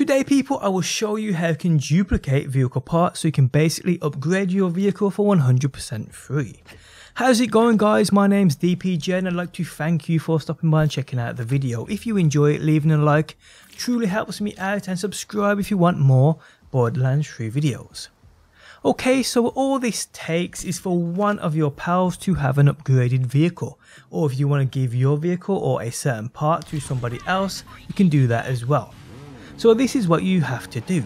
Today people, I will show you how you can duplicate vehicle parts so you can basically upgrade your vehicle for 100% free. How's it going guys? My name's DPJ and I'd like to thank you for stopping by and checking out the video. If you enjoy it, leaving a like truly helps me out and subscribe if you want more Borderlands 3 videos. Okay, so all this takes is for one of your pals to have an upgraded vehicle, or if you want to give your vehicle or a certain part to somebody else, you can do that as well. So this is what you have to do.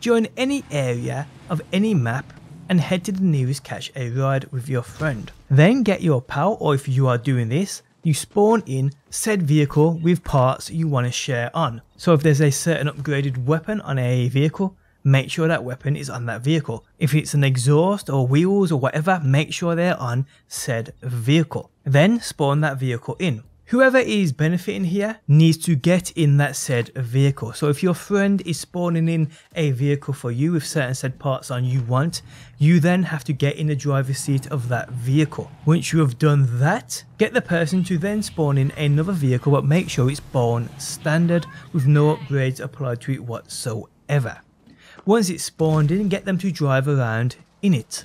Join any area of any map and head to the nearest catch a ride with your friend. Then get your pal or if you are doing this, you spawn in said vehicle with parts you want to share on. So if there's a certain upgraded weapon on a vehicle, make sure that weapon is on that vehicle. If it's an exhaust or wheels or whatever, make sure they're on said vehicle. Then spawn that vehicle in. Whoever is benefiting here needs to get in that said vehicle. So if your friend is spawning in a vehicle for you with certain said parts on you want, you then have to get in the driver's seat of that vehicle. Once you have done that, get the person to then spawn in another vehicle but make sure it's born standard with no upgrades applied to it whatsoever. Once it's spawned in, get them to drive around in it.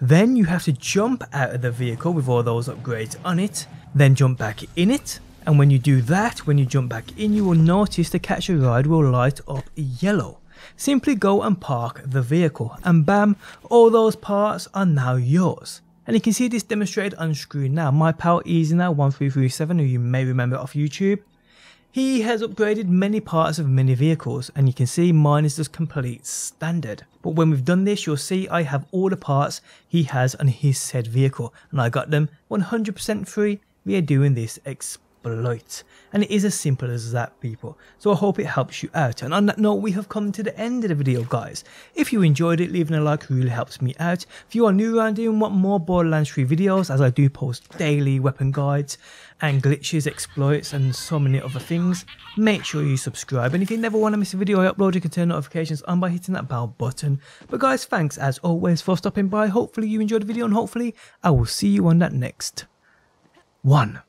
Then you have to jump out of the vehicle with all those upgrades on it, then jump back in it. And when you do that, when you jump back in, you will notice the catch a ride will light up yellow. Simply go and park the vehicle and bam, all those parts are now yours. And you can see this demonstrated on screen now. My pal is now 1337, who you may remember off YouTube, he has upgraded many parts of many vehicles and you can see mine is just complete standard. But when we've done this you'll see I have all the parts he has on his said vehicle and I got them 100% free via doing this experiment. Light, And it is as simple as that, people. So I hope it helps you out. And on that note, we have come to the end of the video, guys. If you enjoyed it, leaving a like really helps me out. If you are new around here and want more Borderlands 3 videos, as I do post daily weapon guides and glitches, exploits, and so many other things, make sure you subscribe. And if you never want to miss a video I upload, you can turn notifications on by hitting that bell button. But guys, thanks as always for stopping by. Hopefully you enjoyed the video and hopefully I will see you on that next one.